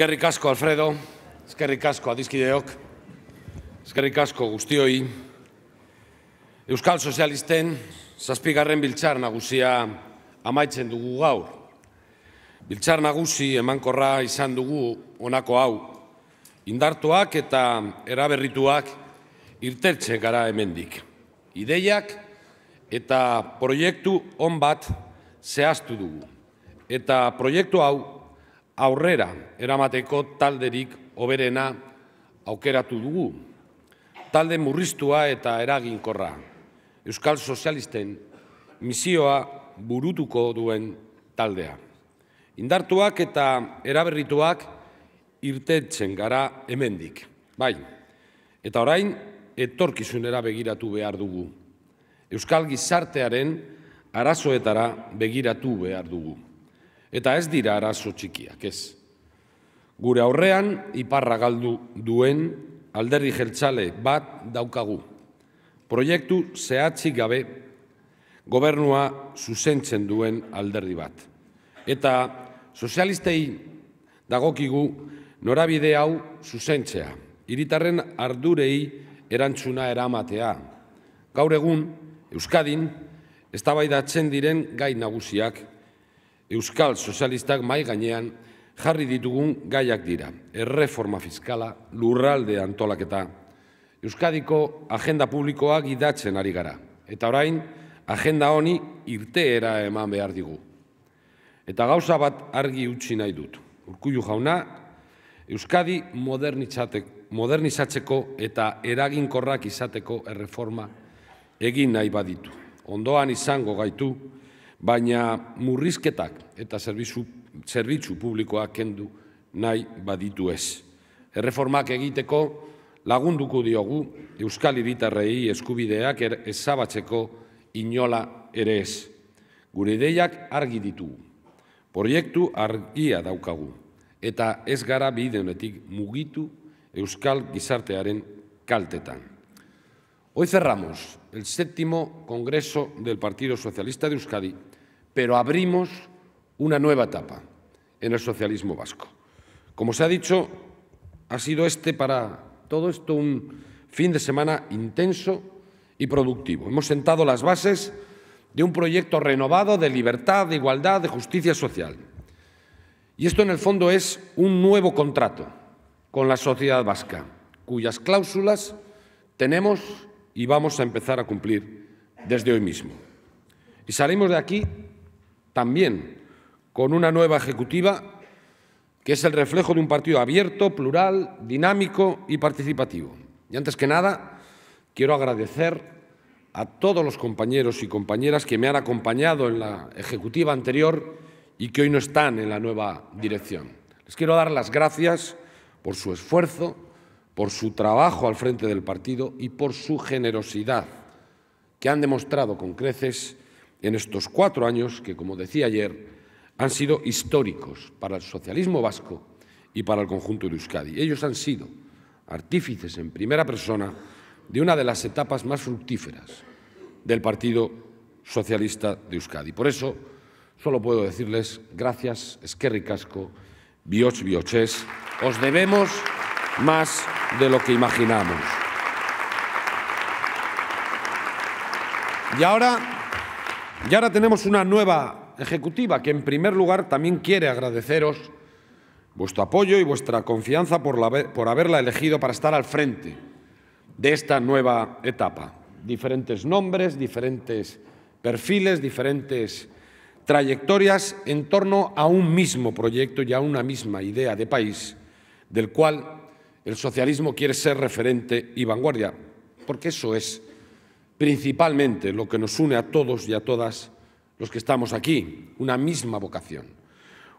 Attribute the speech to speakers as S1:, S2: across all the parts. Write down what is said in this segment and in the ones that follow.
S1: Eskerrik asko, Alfredo. Eskerrik asko, adizkideok. Eskerrik asko, guztioi. Euskal Sozialisten, zazpigarren biltxar nagusia amaitzen dugu gaur. Biltxar nagusi emankorra izan dugu onako hau. Indartuak eta eraberrituak irtertxe gara hemendik. Ideiak eta proiektu onbat zehaztu dugu. Eta proiektu hau aurrera eramateko talderik oberena aukeratu dugu. Talde murriztua eta eraginkorra. Euskal Sozialisten misioa burutuko duen taldea. Indartuak eta eraberrituak irtetzen gara hemendik. Bai, eta orain, etorkizunera begiratu behar dugu. Euskal Gizartearen arazoetara begiratu behar dugu. Eta ez dira arazo txikiak, ez. Gure aurrean, iparra galdu duen, alderdi jeltzale bat daukagu. Proiektu zehatzik gabe, gobernua zuzentzen duen alderdi bat. Eta sozialistei dagokigu norabide hau zuzentzea, hiritarren ardurei erantzuna eramatea. Gaur egun, Euskadin, eztabaidatzen diren gai nagusiak Euskal Sozialistak mai gainean jarri ditugun gaiak dira. Erreforma fiskala, lurralde antolaketa. Euskadiko agenda publikoa gidatzen ari gara. Eta orain, agenda honi irteera eman behar digu. Eta gauza bat argi utzi nahi dut. Urkullu jauna, Euskadi modernizatzeko eta eraginkorrak izateko erreforma egin nahi baditu. Ondoan izango gaitu, baina murrizketak eta zerbitzu publikoak kendu nahi baditu ez. Erreformak egiteko lagunduko diogu Euskal Iritarrei eskubideak er-, ezabatzeko inola ere ez. Gure ideiak argi ditu, proiektu argia daukagu eta ez gara honetik mugitu Euskal Gizartearen kaltetan. Hoy cerramos el séptimo Congreso del Partido Socialista de Euskadi pero abrimos una nueva etapa en el socialismo vasco. Como se ha dicho, ha sido este para todo esto un fin de semana intenso y productivo. Hemos sentado las bases de un proyecto renovado de libertad, de igualdad, de justicia social. Y esto en el fondo es un nuevo contrato con la sociedad vasca, cuyas cláusulas tenemos y vamos a empezar a cumplir desde hoy mismo. Y salimos de aquí también con una nueva ejecutiva que es el reflejo de un partido abierto, plural, dinámico y participativo. Y antes que nada, quiero agradecer a todos los compañeros y compañeras que me han acompañado en la ejecutiva anterior y que hoy no están en la nueva dirección. Les quiero dar las gracias por su esfuerzo, por su trabajo al frente del partido y por su generosidad, que han demostrado con creces en estos cuatro años que, como decía ayer, han sido históricos para el socialismo vasco y para el conjunto de Euskadi. Ellos han sido artífices en primera persona de una de las etapas más fructíferas del Partido Socialista de Euskadi. Por eso, solo puedo decirles gracias, Esquerri Casco, Bioch Bioches, os debemos más de lo que imaginamos. Y ahora y ahora tenemos una nueva ejecutiva que, en primer lugar, también quiere agradeceros vuestro apoyo y vuestra confianza por, por haberla elegido para estar al frente de esta nueva etapa. Diferentes nombres, diferentes perfiles, diferentes trayectorias en torno a un mismo proyecto y a una misma idea de país del cual el socialismo quiere ser referente y vanguardia, porque eso es principalmente lo que nos une a todos y a todas los que estamos aquí, una misma vocación,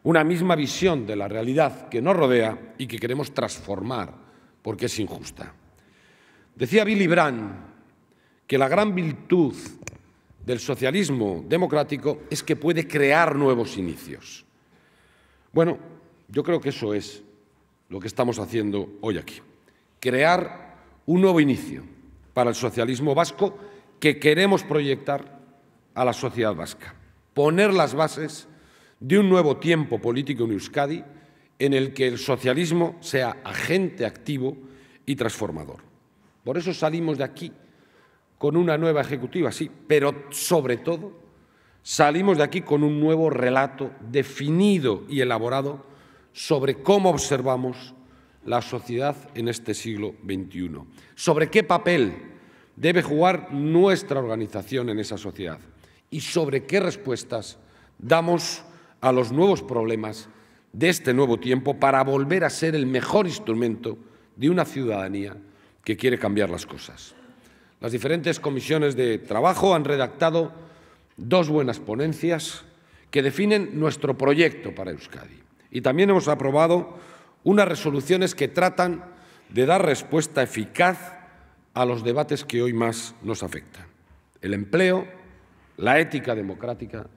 S1: una misma visión de la realidad que nos rodea y que queremos transformar porque es injusta. Decía Billy Brandt que la gran virtud del socialismo democrático es que puede crear nuevos inicios. Bueno, yo creo que eso es lo que estamos haciendo hoy aquí, crear un nuevo inicio para el socialismo vasco que queremos proyectar a la sociedad vasca. Poner las bases de un nuevo tiempo político en Euskadi en el que el socialismo sea agente activo y transformador. Por eso salimos de aquí con una nueva ejecutiva, sí, pero sobre todo salimos de aquí con un nuevo relato definido y elaborado sobre cómo observamos la sociedad en este siglo XXI. ¿Sobre qué papel debe jugar nuestra organización en esa sociedad? ¿Y sobre qué respuestas damos a los nuevos problemas de este nuevo tiempo para volver a ser el mejor instrumento de una ciudadanía que quiere cambiar las cosas? Las diferentes comisiones de trabajo han redactado dos buenas ponencias que definen nuestro proyecto para Euskadi. Y también hemos aprobado unas resoluciones que tratan de dar respuesta eficaz a los debates que hoy más nos afectan. El empleo, la ética democrática,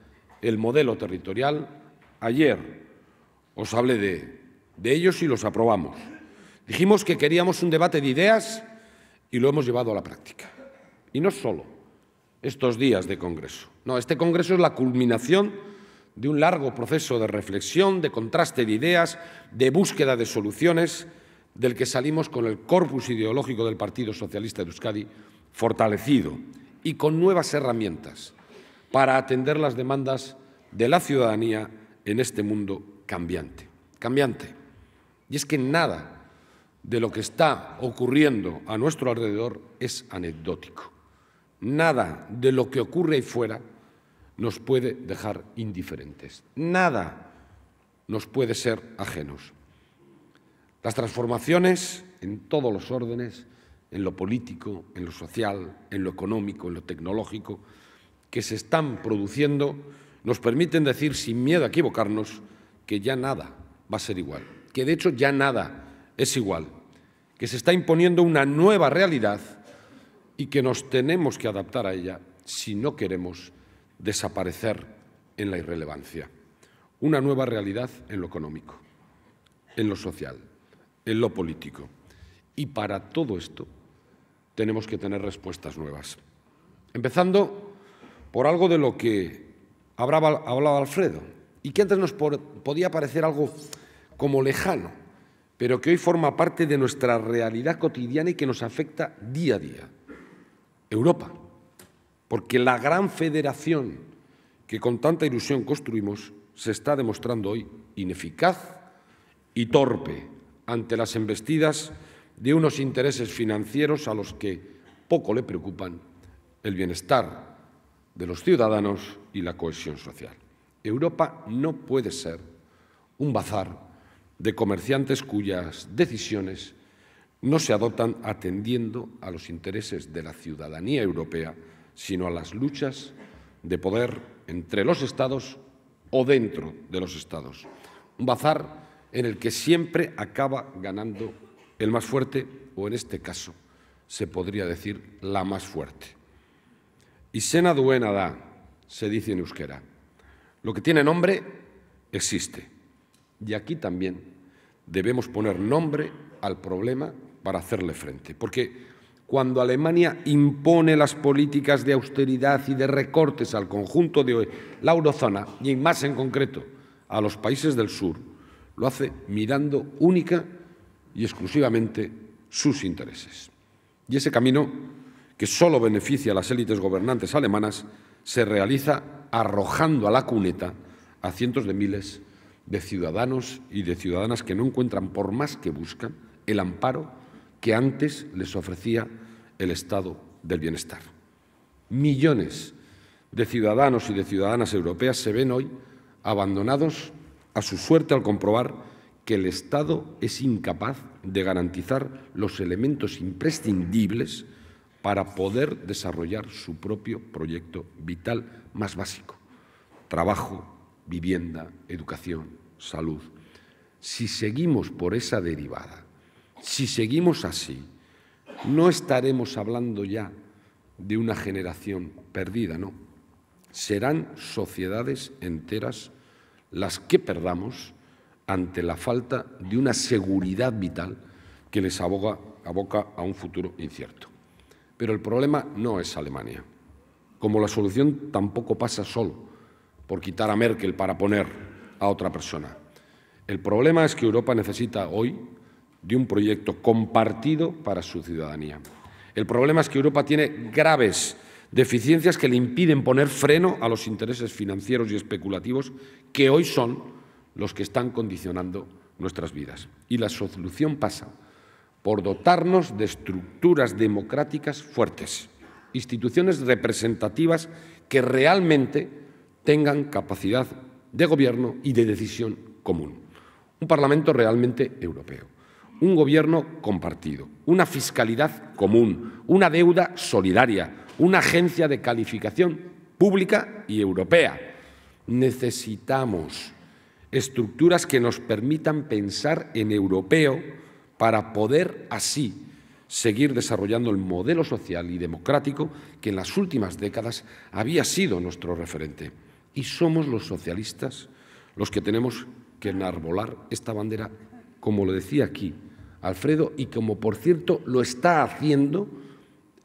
S1: el modelo territorial. Ayer os hablé de, ellos y los aprobamos. Dijimos que queríamos un debate de ideas y lo hemos llevado a la práctica. Y no solo estos días de Congreso. No, este Congreso es la culminación de un largo proceso de reflexión, de contraste de ideas, de búsqueda de soluciones, del que salimos con el corpus ideológico del Partido Socialista de Euskadi fortalecido y con nuevas herramientas para atender las demandas de la ciudadanía en este mundo cambiante. Cambiante. Y es que nada de lo que está ocurriendo a nuestro alrededor es anecdótico. Nada de lo que ocurre ahí fuera nos puede dejar indiferentes. Nada nos puede ser ajenos. Las transformaciones en todos los órdenes, en lo político, en lo social, en lo económico, en lo tecnológico, que se están produciendo, nos permiten decir sin miedo a equivocarnos que ya nada va a ser igual, que de hecho ya nada es igual, que se está imponiendo una nueva realidad y que nos tenemos que adaptar a ella si no queremos desaparecer en la irrelevancia. Una nueva realidad en lo económico, en lo social, en lo político. Y para todo esto tenemos que tener respuestas nuevas. Empezando por algo de lo que hablaba, Alfredo y que antes nos podía parecer algo como lejano, pero que hoy forma parte de nuestra realidad cotidiana y que nos afecta día a día. Europa porque la gran federación que con tanta ilusión construimos se está demostrando hoy ineficaz y torpe ante las embestidas de unos intereses financieros a los que poco le preocupan el bienestar de los ciudadanos y la cohesión social. Europa no puede ser un bazar de comerciantes cuyas decisiones no se adoptan atendiendo a los intereses de la ciudadanía europea sino a las luchas de poder entre los estados o dentro de los estados. Un bazar en el que siempre acaba ganando el más fuerte o en este caso se podría decir la más fuerte. Y sena duena da, se dice en euskera. Lo que tiene nombre existe. Y aquí también debemos poner nombre al problema para hacerle frente. Porque cuando Alemania impone las políticas de austeridad y de recortes al conjunto de la eurozona, y más en concreto a los países del sur, lo hace mirando única y exclusivamente sus intereses. Y ese camino, que solo beneficia a las élites gobernantes alemanas, se realiza arrojando a la cuneta a cientos de miles de ciudadanos y de ciudadanas que no encuentran, por más que buscan, el amparo que antes les ofrecía el estado del bienestar. Millones de ciudadanos y de ciudadanas europeas se ven hoy abandonados a su suerte al comprobar que el Estado es incapaz de garantizar los elementos imprescindibles para poder desarrollar su propio proyecto vital más básico. Trabajo, vivienda, educación, salud. Si seguimos por esa derivada, si seguimos así, no estaremos hablando ya de una generación perdida, no. Serán sociedades enteras las que perdamos ante la falta de una seguridad vital que les aboga, aboca a un futuro incierto. Pero el problema no es Alemania, como la solución tampoco pasa solo por quitar a Merkel para poner a otra persona. El problema es que Europa necesita hoy de un proyecto compartido para su ciudadanía. El problema es que Europa tiene graves deficiencias que le impiden poner freno a los intereses financieros y especulativos que hoy son los que están condicionando nuestras vidas. Y la solución pasa por dotarnos de estructuras democráticas fuertes, instituciones representativas que realmente tengan capacidad de gobierno y de decisión común. Un Parlamento realmente europeo un gobierno compartido, una fiscalidad común, una deuda solidaria, una agencia de calificación pública y europea. Necesitamos estructuras que nos permitan pensar en europeo para poder así seguir desarrollando el modelo social y democrático que en las últimas décadas había sido nuestro referente. Y somos los socialistas los que tenemos que enarbolar esta bandera, como lo decía aquí, Alfredo y como por cierto lo está haciendo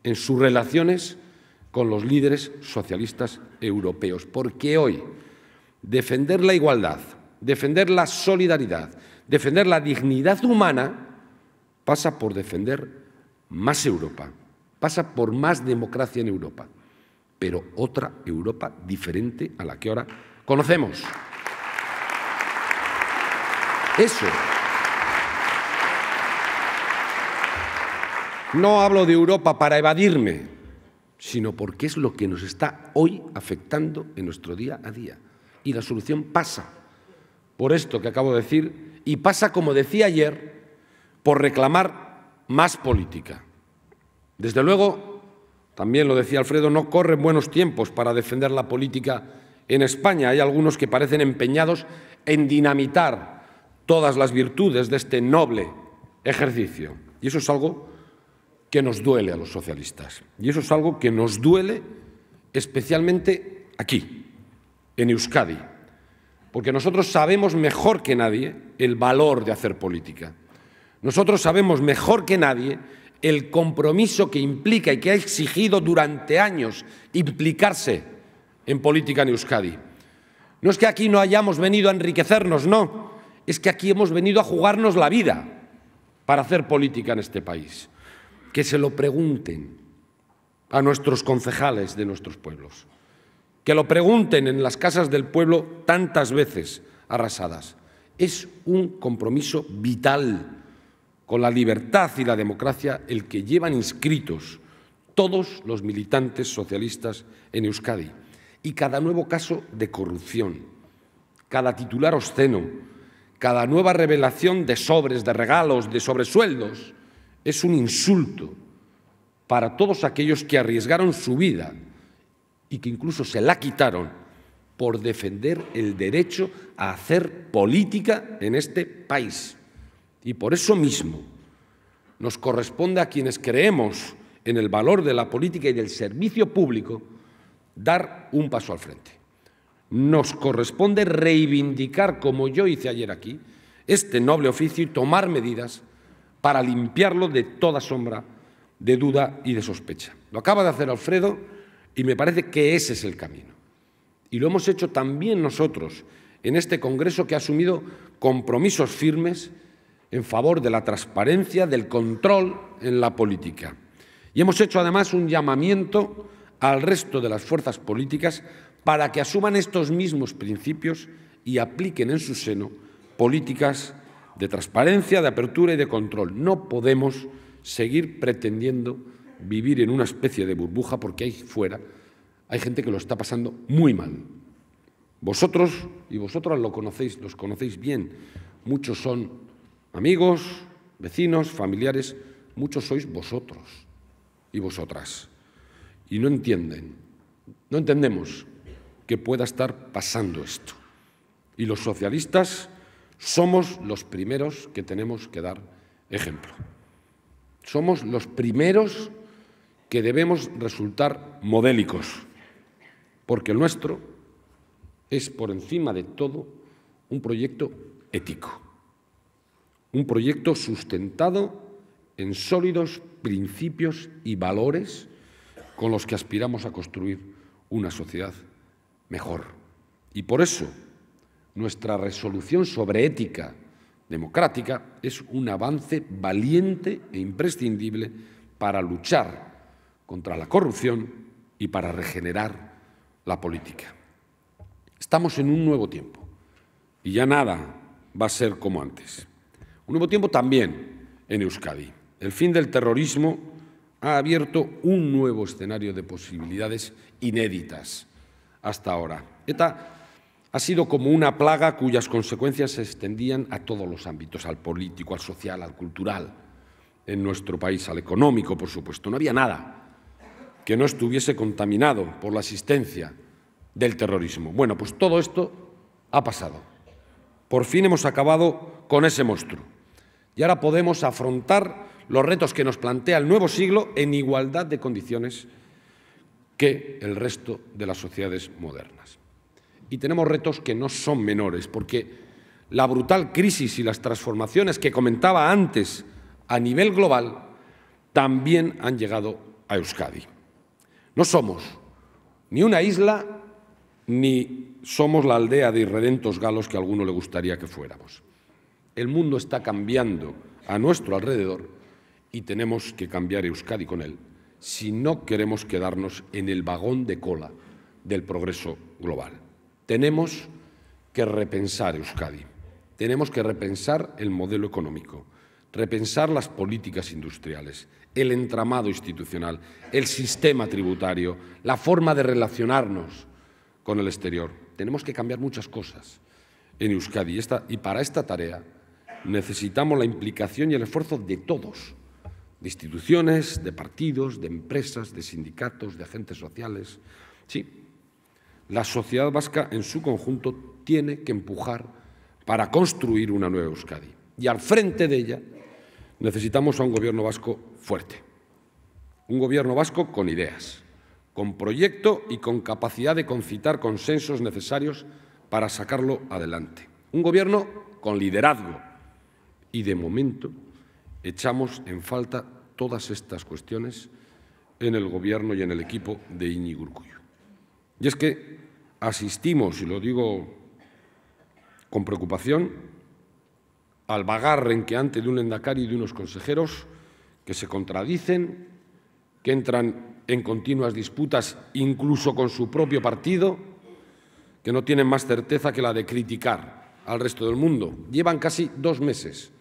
S1: en sus relaciones con los líderes socialistas europeos. Porque hoy defender la igualdad, defender la solidaridad, defender la dignidad humana pasa por defender más Europa, pasa por más democracia en Europa, pero otra Europa diferente a la que ahora conocemos. Eso No hablo de Europa para evadirme, sino porque es lo que nos está hoy afectando en nuestro día a día. Y la solución pasa por esto que acabo de decir y pasa, como decía ayer, por reclamar más política. Desde luego, también lo decía Alfredo, no corren buenos tiempos para defender la política en España. Hay algunos que parecen empeñados en dinamitar todas las virtudes de este noble ejercicio. Y eso es algo que nos duele a los socialistas. Y eso es algo que nos duele especialmente aquí, en Euskadi, porque nosotros sabemos mejor que nadie el valor de hacer política. Nosotros sabemos mejor que nadie el compromiso que implica y que ha exigido durante años implicarse en política en Euskadi. No es que aquí no hayamos venido a enriquecernos, no, es que aquí hemos venido a jugarnos la vida para hacer política en este país que se lo pregunten a nuestros concejales de nuestros pueblos, que lo pregunten en las casas del pueblo tantas veces arrasadas. Es un compromiso vital con la libertad y la democracia el que llevan inscritos todos los militantes socialistas en Euskadi y cada nuevo caso de corrupción, cada titular obsceno, cada nueva revelación de sobres, de regalos, de sobresueldos, es un insulto para todos aquellos que arriesgaron su vida y que incluso se la quitaron por defender el derecho a hacer política en este país. Y por eso mismo nos corresponde a quienes creemos en el valor de la política y del servicio público dar un paso al frente. Nos corresponde reivindicar, como yo hice ayer aquí, este noble oficio y tomar medidas para limpiarlo de toda sombra de duda y de sospecha. Lo acaba de hacer Alfredo y me parece que ese es el camino. Y lo hemos hecho también nosotros en este Congreso que ha asumido compromisos firmes en favor de la transparencia, del control en la política. Y hemos hecho además un llamamiento al resto de las fuerzas políticas para que asuman estos mismos principios y apliquen en su seno políticas de transparencia, de apertura y de control. No podemos seguir pretendiendo vivir en una especie de burbuja porque ahí fuera hay gente que lo está pasando muy mal. Vosotros y vosotras lo conocéis, los conocéis bien. Muchos son amigos, vecinos, familiares, muchos sois vosotros y vosotras. Y no entienden, no entendemos que pueda estar pasando esto. Y los socialistas somos los primeros que tenemos que dar ejemplo. Somos los primeros que debemos resultar modélicos, porque el nuestro es, por encima de todo, un proyecto ético, un proyecto sustentado en sólidos principios y valores con los que aspiramos a construir una sociedad mejor. Y por eso nuestra resolución sobre ética democrática es un avance valiente e imprescindible para luchar contra la corrupción y para regenerar la política. Estamos en un nuevo tiempo y ya nada va a ser como antes. Un nuevo tiempo también en Euskadi. El fin del terrorismo ha abierto un nuevo escenario de posibilidades inéditas hasta ahora ha sido como una plaga cuyas consecuencias se extendían a todos los ámbitos, al político, al social, al cultural, en nuestro país, al económico, por supuesto. No había nada que no estuviese contaminado por la existencia del terrorismo. Bueno, pues todo esto ha pasado. Por fin hemos acabado con ese monstruo. Y ahora podemos afrontar los retos que nos plantea el nuevo siglo en igualdad de condiciones que el resto de las sociedades modernas. Y tenemos retos que no son menores, porque la brutal crisis y las transformaciones que comentaba antes a nivel global también han llegado a Euskadi. No somos ni una isla ni somos la aldea de irredentos galos que a alguno le gustaría que fuéramos. El mundo está cambiando a nuestro alrededor y tenemos que cambiar Euskadi con él si no queremos quedarnos en el vagón de cola del progreso global. Tenemos que repensar Euskadi, tenemos que repensar el modelo económico, repensar las políticas industriales, el entramado institucional, el sistema tributario, la forma de relacionarnos con el exterior. Tenemos que cambiar muchas cosas en Euskadi y para esta tarea necesitamos la implicación y el esfuerzo de todos, de instituciones, de partidos, de empresas, de sindicatos, de agentes sociales. Sí, la sociedad vasca en su conjunto tiene que empujar para construir una nueva Euskadi. Y al frente de ella necesitamos a un gobierno vasco fuerte, un gobierno vasco con ideas, con proyecto y con capacidad de concitar consensos necesarios para sacarlo adelante. Un gobierno con liderazgo. Y de momento echamos en falta todas estas cuestiones en el gobierno y en el equipo de Iñigo Urcuyo. Y es que asistimos, y lo digo con preocupación, al vagar renqueante de un endacario y de unos consejeros que se contradicen, que entran en continuas disputas incluso con su propio partido, que no tienen más certeza que la de criticar al resto del mundo. Llevan casi dos meses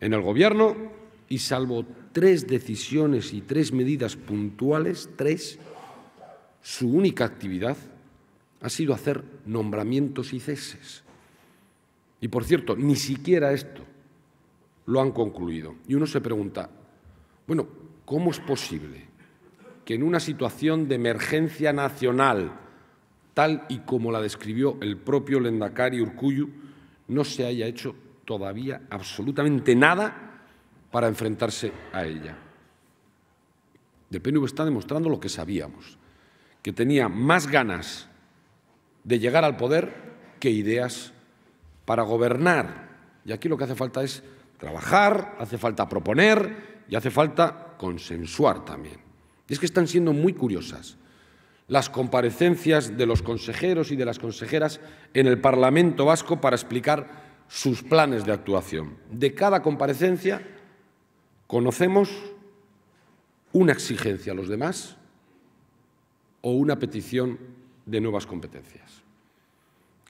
S1: en el Gobierno y salvo tres decisiones y tres medidas puntuales, tres, su única actividad ha sido hacer nombramientos y ceses. Y por cierto, ni siquiera esto lo han concluido. Y uno se pregunta, bueno, ¿cómo es posible que en una situación de emergencia nacional, tal y como la describió el propio Lendakari Urcuyu, no se haya hecho todavía absolutamente nada para enfrentarse a ella? De PNV está demostrando lo que sabíamos, que tenía más ganas de llegar al poder que ideas para gobernar. Y aquí lo que hace falta es trabajar, hace falta proponer y hace falta consensuar también. Y es que están siendo muy curiosas las comparecencias de los consejeros y de las consejeras en el Parlamento vasco para explicar sus planes de actuación. De cada comparecencia conocemos una exigencia a los demás o una petición de nuevas competencias.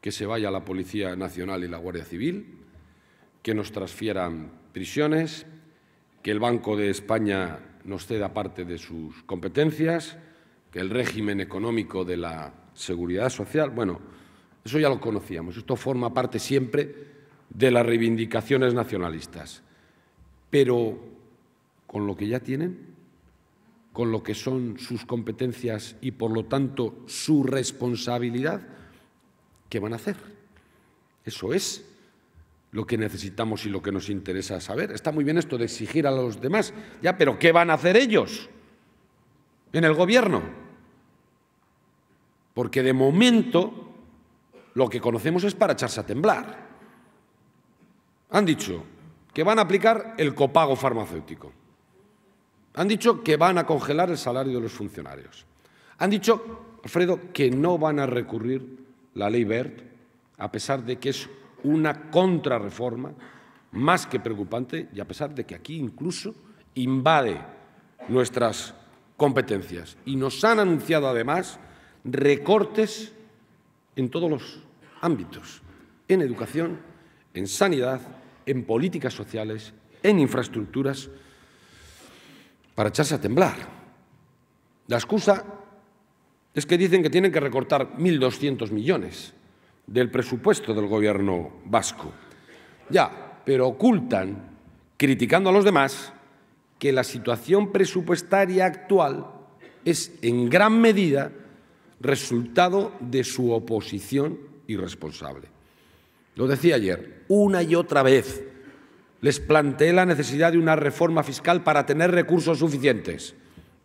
S1: Que se vaya la Policía Nacional y la Guardia Civil, que nos transfieran prisiones, que el Banco de España nos ceda parte de sus competencias, que el régimen económico de la seguridad social, bueno, eso ya lo conocíamos, esto forma parte siempre de las reivindicaciones nacionalistas. Pero con lo que ya tienen, con lo que son sus competencias y, por lo tanto, su responsabilidad, ¿qué van a hacer? Eso es lo que necesitamos y lo que nos interesa saber. Está muy bien esto de exigir a los demás, ya, pero ¿qué van a hacer ellos en el gobierno? Porque de momento lo que conocemos es para echarse a temblar. Han dicho que van a aplicar el copago farmacéutico. Han dicho que van a congelar el salario de los funcionarios. Han dicho, Alfredo, que no van a recurrir la ley BERT, a pesar de que es una contrarreforma más que preocupante y a pesar de que aquí incluso invade nuestras competencias. Y nos han anunciado además recortes en todos los ámbitos, en educación, en sanidad, en políticas sociales, en infraestructuras para echarse a temblar. La excusa es que dicen que tienen que recortar 1.200 millones del presupuesto del gobierno vasco. Ya, pero ocultan, criticando a los demás, que la situación presupuestaria actual es en gran medida resultado de su oposición irresponsable. Lo decía ayer, una y otra vez, les planteé la necesidad de una reforma fiscal para tener recursos suficientes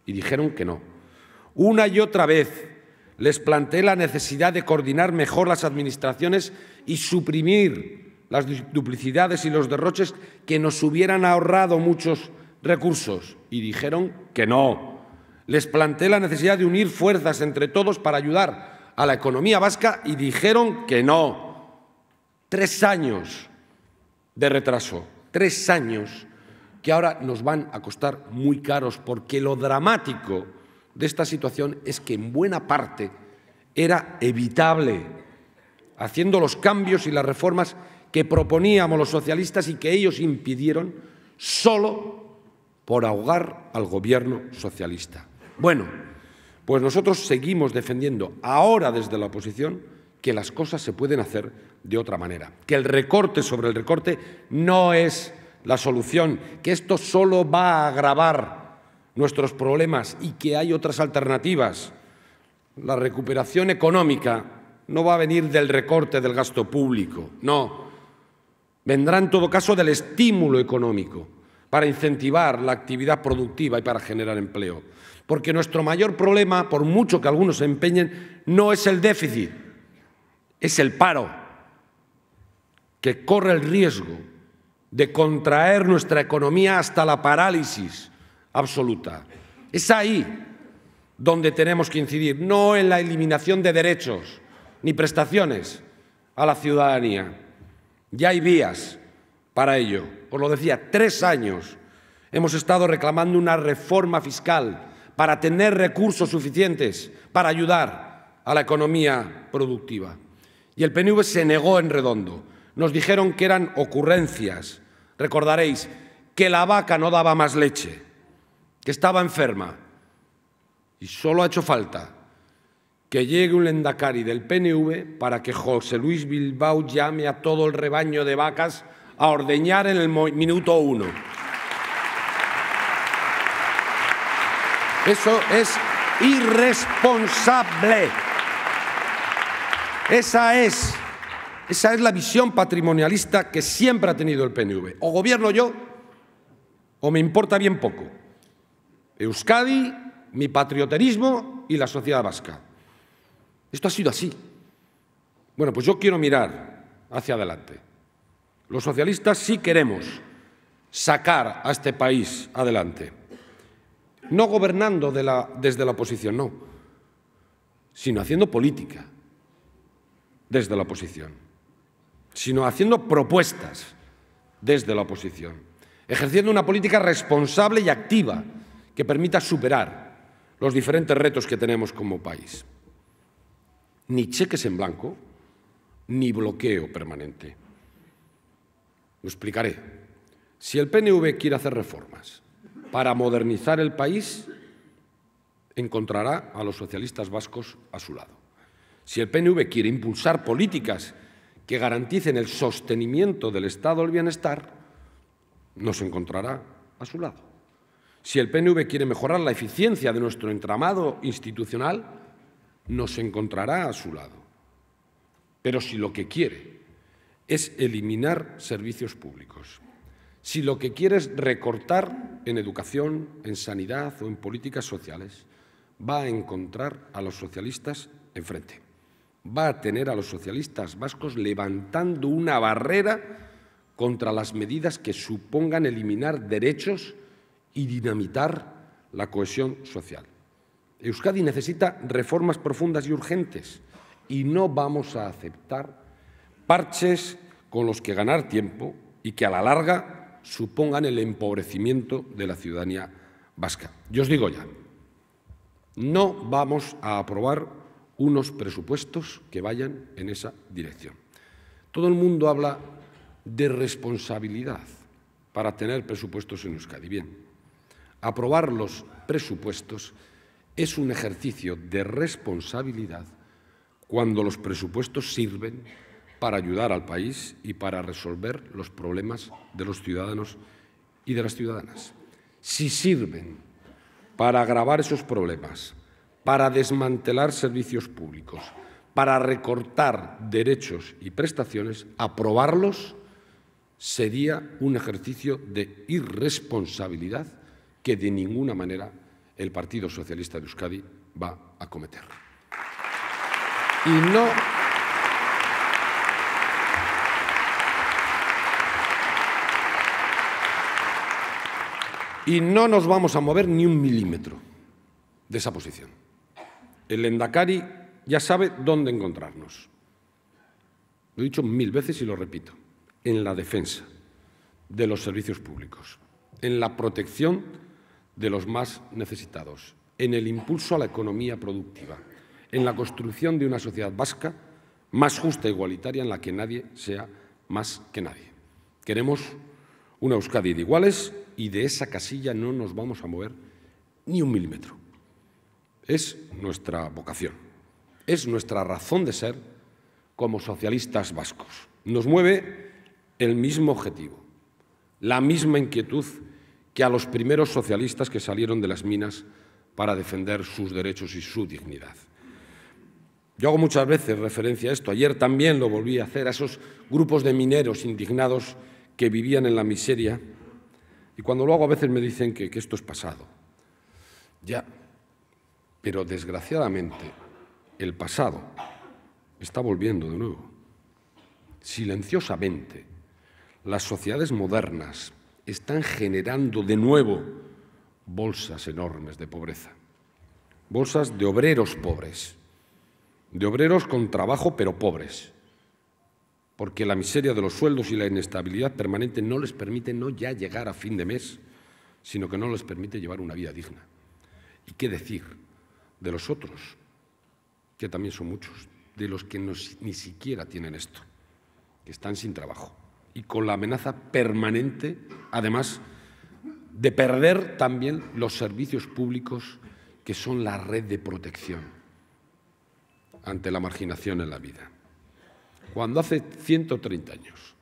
S1: y dijeron que no. Una y otra vez les planteé la necesidad de coordinar mejor las administraciones y suprimir las duplicidades y los derroches que nos hubieran ahorrado muchos recursos y dijeron que no. Les planteé la necesidad de unir fuerzas entre todos para ayudar a la economía vasca y dijeron que no. Tres años de retraso tres años que ahora nos van a costar muy caros, porque lo dramático de esta situación es que en buena parte era evitable, haciendo los cambios y las reformas que proponíamos los socialistas y que ellos impidieron solo por ahogar al gobierno socialista. Bueno, pues nosotros seguimos defendiendo ahora desde la oposición que las cosas se pueden hacer de otra manera. Que el recorte sobre el recorte no es la solución, que esto solo va a agravar nuestros problemas y que hay otras alternativas. La recuperación económica no va a venir del recorte del gasto público, no. Vendrá en todo caso del estímulo económico para incentivar la actividad productiva y para generar empleo. Porque nuestro mayor problema, por mucho que algunos se empeñen, no es el déficit, es el paro que corre el riesgo de contraer nuestra economía hasta la parálisis absoluta. Es ahí donde tenemos que incidir, no en la eliminación de derechos ni prestaciones a la ciudadanía. Ya hay vías para ello. Os lo decía, tres años hemos estado reclamando una reforma fiscal para tener recursos suficientes para ayudar a la economía productiva. Y el PNV se negó en redondo nos dijeron que eran ocurrencias. Recordaréis que la vaca no daba más leche, que estaba enferma. Y solo ha hecho falta que llegue un lendacari del PNV para que José Luis Bilbao llame a todo el rebaño de vacas a ordeñar en el minuto uno. Eso es irresponsable. Esa es esa es la visión patrimonialista que siempre ha tenido el PNV. O gobierno yo o me importa bien poco. Euskadi, mi patrioterismo y la sociedad vasca. Esto ha sido así. Bueno, pues yo quiero mirar hacia adelante. Los socialistas sí queremos sacar a este país adelante. No gobernando desde la oposición, no, sino haciendo política desde la oposición sino haciendo propuestas desde la oposición, ejerciendo una política responsable y activa que permita superar los diferentes retos que tenemos como país. Ni cheques en blanco, ni bloqueo permanente. Lo explicaré. Si el PNV quiere hacer reformas para modernizar el país, encontrará a los socialistas vascos a su lado. Si el PNV quiere impulsar políticas que garanticen el sostenimiento del Estado del Bienestar, nos encontrará a su lado. Si el PNV quiere mejorar la eficiencia de nuestro entramado institucional, nos encontrará a su lado. Pero si lo que quiere es eliminar servicios públicos, si lo que quiere es recortar en educación, en sanidad o en políticas sociales, va a encontrar a los socialistas enfrente va a tener a los socialistas vascos levantando una barrera contra las medidas que supongan eliminar derechos y dinamitar la cohesión social. Euskadi necesita reformas profundas y urgentes y no vamos a aceptar parches con los que ganar tiempo y que a la larga supongan el empobrecimiento de la ciudadanía vasca. Yo os digo ya, no vamos a aprobar unos presupuestos que vayan en esa dirección. Todo el mundo habla de responsabilidad para tener presupuestos en Euskadi. Bien, aprobar los presupuestos es un ejercicio de responsabilidad cuando los presupuestos sirven para ayudar al país y para resolver los problemas de los ciudadanos y de las ciudadanas. Si sirven para agravar esos problemas, para desmantelar servicios públicos, para recortar derechos y prestaciones, aprobarlos sería un ejercicio de irresponsabilidad que de ninguna manera el Partido Socialista de Euskadi va a cometer. Y no Y no nos vamos a mover ni un milímetro de esa posición el Endacari ya sabe dónde encontrarnos. Lo he dicho mil veces y lo repito. En la defensa de los servicios públicos, en la protección de los más necesitados, en el impulso a la economía productiva, en la construcción de una sociedad vasca más justa e igualitaria en la que nadie sea más que nadie. Queremos una Euskadi de iguales y de esa casilla no nos vamos a mover ni un milímetro. Es nuestra vocación, es nuestra razón de ser como socialistas vascos. Nos mueve el mismo objetivo, la misma inquietud que a los primeros socialistas que salieron de las minas para defender sus derechos y su dignidad. Yo hago muchas veces referencia a esto. Ayer también lo volví a hacer a esos grupos de mineros indignados que vivían en la miseria. Y cuando lo hago a veces me dicen que, que esto es pasado. Ya, pero desgraciadamente el pasado está volviendo de nuevo. Silenciosamente, las sociedades modernas están generando de nuevo bolsas enormes de pobreza, bolsas de obreros pobres, de obreros con trabajo pero pobres, porque la miseria de los sueldos y la inestabilidad permanente no les permite no ya llegar a fin de mes, sino que no les permite llevar una vida digna. ¿Y qué decir? de los otros, que también son muchos, de los que ni siquiera tienen esto, que están sin trabajo y con la amenaza permanente, además, de perder también los servicios públicos que son la red de protección ante la marginación en la vida. Cuando hace 130 años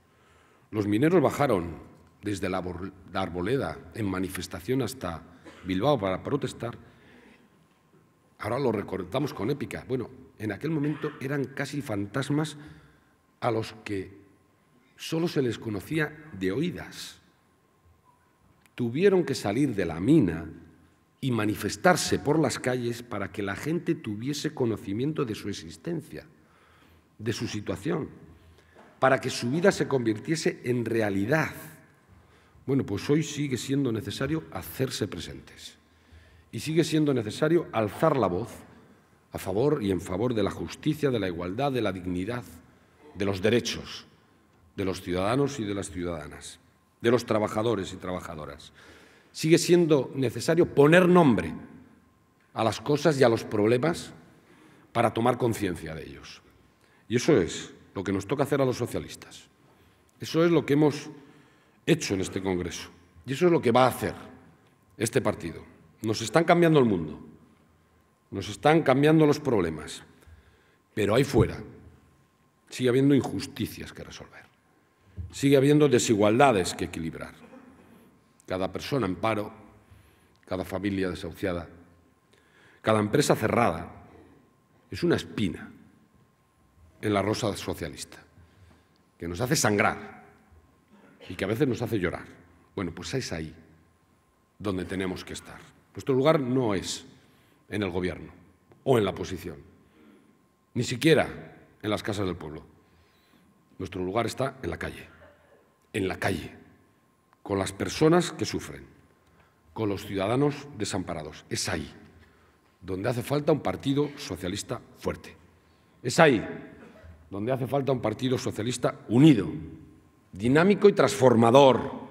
S1: los mineros bajaron desde la arboleda en manifestación hasta Bilbao para protestar, Ahora lo recordamos con épica. Bueno, en aquel momento eran casi fantasmas a los que solo se les conocía de oídas. Tuvieron que salir de la mina y manifestarse por las calles para que la gente tuviese conocimiento de su existencia, de su situación, para que su vida se convirtiese en realidad. Bueno, pues hoy sigue siendo necesario hacerse presentes y sigue siendo necesario alzar la voz a favor y en favor de la justicia, de la igualdad, de la dignidad, de los derechos de los ciudadanos y de las ciudadanas, de los trabajadores y trabajadoras. Sigue siendo necesario poner nombre a las cosas y a los problemas para tomar conciencia de ellos. Y eso es lo que nos toca hacer a los socialistas. Eso es lo que hemos hecho en este Congreso. Y eso es lo que va a hacer este partido. Nos están cambiando el mundo, nos están cambiando los problemas, pero ahí fuera sigue habiendo injusticias que resolver, sigue habiendo desigualdades que equilibrar. Cada persona en paro, cada familia desahuciada, cada empresa cerrada es una espina en la rosa socialista que nos hace sangrar y que a veces nos hace llorar. Bueno, pues es ahí donde tenemos que estar. Nuestro lugar no es en el gobierno o en la oposición, ni siquiera en las casas del pueblo. Nuestro lugar está en la calle, en la calle, con las personas que sufren, con los ciudadanos desamparados. Es ahí donde hace falta un partido socialista fuerte. Es ahí donde hace falta un partido socialista unido, dinámico y transformador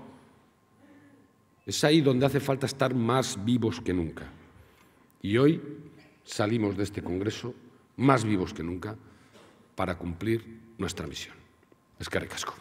S1: es ahí donde hace falta estar más vivos que nunca. Y hoy salimos de este Congreso más vivos que nunca para cumplir nuestra misión. Es Casco.